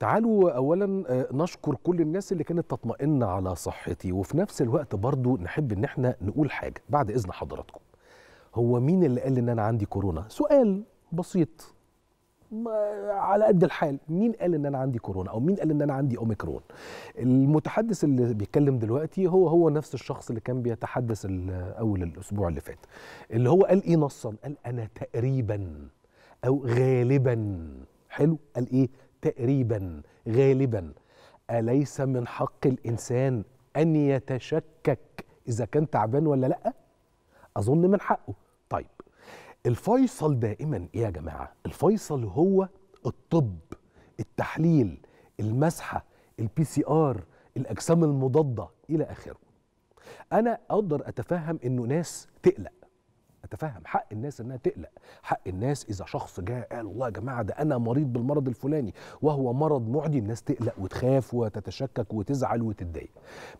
تعالوا اولا آه، نشكر كل الناس اللي كانت تطمئن على صحتي وفي نفس الوقت برضو نحب ان احنا نقول حاجه بعد اذن حضراتكم هو مين اللي قال ان انا عندي كورونا سؤال بسيط على قد الحال مين قال ان انا عندي كورونا او مين قال ان انا عندي اوميكرون المتحدث اللي بيتكلم دلوقتي هو هو نفس الشخص اللي كان بيتحدث اول الاسبوع اللي فات اللي هو قال ايه نصا قال انا تقريبا او غالبا حلو قال ايه تقريبا غالبا أليس من حق الإنسان أن يتشكك إذا كان تعبان ولا لأ؟ أظن من حقه طيب الفيصل دائما إيه يا جماعة؟ الفيصل هو الطب التحليل المسحة البي سي آر الأجسام المضادة إلى آخره أنا أقدر أتفهم إنه ناس تقلق اتفهم حق الناس انها تقلق حق الناس اذا شخص جاء قال والله يا جماعه ده انا مريض بالمرض الفلاني وهو مرض معدي الناس تقلق وتخاف وتتشكك وتزعل وتتضايق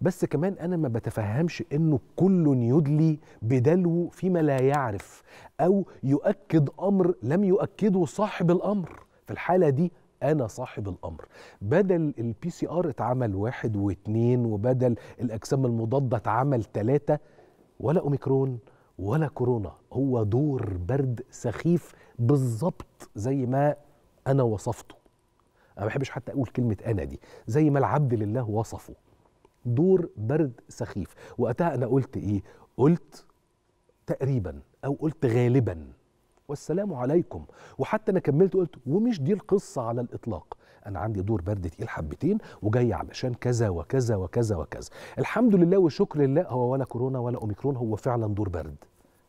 بس كمان انا ما بتفهمش انه كل يدلي بدلو فيما لا يعرف او يؤكد امر لم يؤكده صاحب الامر في الحاله دي انا صاحب الامر بدل البي سي ار اتعمل واحد واثنين وبدل الاجسام المضاده اتعمل ثلاثه ولا اوميكرون ولا كورونا هو دور برد سخيف بالظبط زي ما انا وصفته انا ما بحبش حتى اقول كلمه انا دي زي ما العبد لله وصفه دور برد سخيف وقتها انا قلت ايه قلت تقريبا او قلت غالبا والسلام عليكم وحتى انا كملت قلت ومش دي القصه على الاطلاق انا عندي دور برد تقيل حبتين وجاي علشان كذا وكذا وكذا وكذا الحمد لله وشكر لله هو ولا كورونا ولا اوميكرون هو فعلا دور برد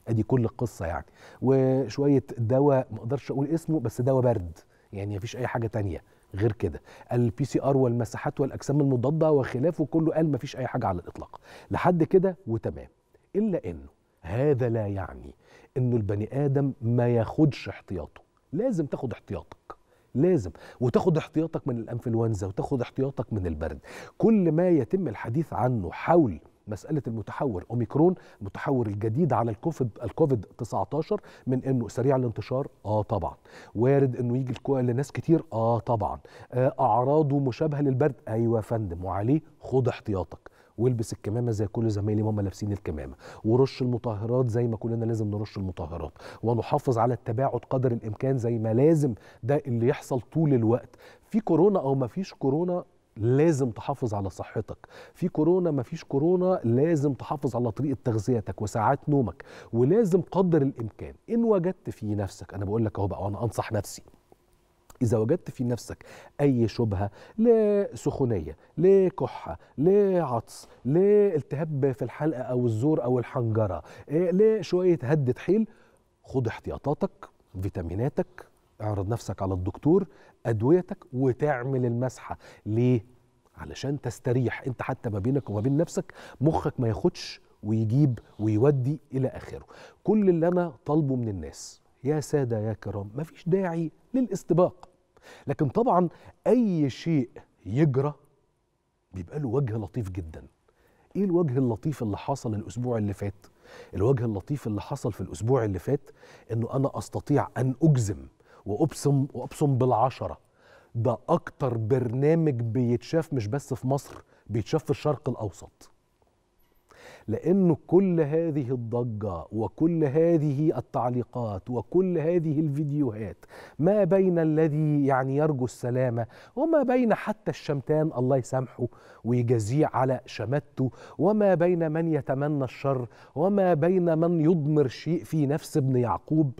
ادي كل القصه يعني وشويه دواء ما اقدرش اقول اسمه بس دواء برد يعني مفيش اي حاجه تانية غير كده البي سي ار والمساحات والاجسام المضاده وخلافه كله قال مفيش اي حاجه على الاطلاق لحد كده وتمام الا انه هذا لا يعني انه البني ادم ما ياخدش احتياطه لازم تاخد احتياطك لازم وتاخد احتياطك من الانفلونزا وتاخد احتياطك من البرد كل ما يتم الحديث عنه حول مسألة المتحور أوميكرون المتحور الجديد على الكوفيد الكوفيد 19 من إنه سريع الانتشار آه طبعا وارد إنه يجي لناس كتير آه طبعا آه أعراضه مشابهة للبرد أيوة يا فندم وعليه خد احتياطك والبس الكمامه زي كل زمايلي ماما لابسين الكمامه ورش المطهرات زي ما كلنا لازم نرش المطهرات ونحافظ على التباعد قدر الامكان زي ما لازم ده اللي يحصل طول الوقت في كورونا او ما فيش كورونا لازم تحافظ على صحتك في كورونا ما فيش كورونا لازم تحافظ على طريقة تغذيتك وساعات نومك ولازم قدر الإمكان إن وجدت في نفسك أنا بقول لك أهو بقى وأنا أنصح نفسي إذا وجدت في نفسك أي شبهة لسخونية لكحة لعطس لالتهاب في الحلقة أو الزور أو الحنجرة آه، لشوية هدة حيل خد احتياطاتك فيتاميناتك اعرض نفسك على الدكتور أدويتك وتعمل المسحة ليه؟ علشان تستريح انت حتى ما بينك وما بين نفسك مخك ما ياخدش ويجيب ويودي الى اخره كل اللي انا طالبه من الناس يا ساده يا كرام مفيش داعي للاستباق لكن طبعا اي شيء يجرى بيبقى له وجه لطيف جدا ايه الوجه اللطيف اللي حصل الاسبوع اللي فات الوجه اللطيف اللي حصل في الاسبوع اللي فات انه انا استطيع ان اجزم وابصم وابصم بالعشره ده اكتر برنامج بيتشاف مش بس في مصر بيتشاف في الشرق الاوسط لأنه كل هذه الضجة وكل هذه التعليقات وكل هذه الفيديوهات ما بين الذي يعني يرجو السلامة وما بين حتى الشمتان الله يسامحه ويجازيه على شماتته وما بين من يتمنى الشر وما بين من يضمر شيء في نفس ابن يعقوب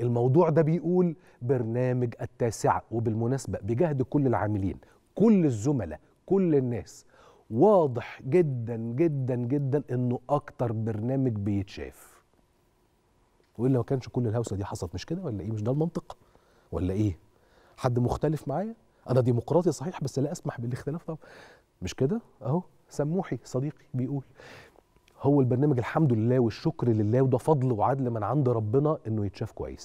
الموضوع ده بيقول برنامج التاسعة وبالمناسبة بجهد كل العاملين كل الزملاء كل الناس واضح جدا جدا جدا انه اكتر برنامج بيتشاف والا ما كانش كل الهوسه دي حصلت مش كده ولا ايه مش ده المنطق ولا ايه حد مختلف معايا انا ديمقراطي صحيح بس لا اسمح بالاختلاف طبعا مش كده اهو سموحي صديقي بيقول هو البرنامج الحمد لله والشكر لله وده فضل وعدل من عند ربنا انه يتشاف كويس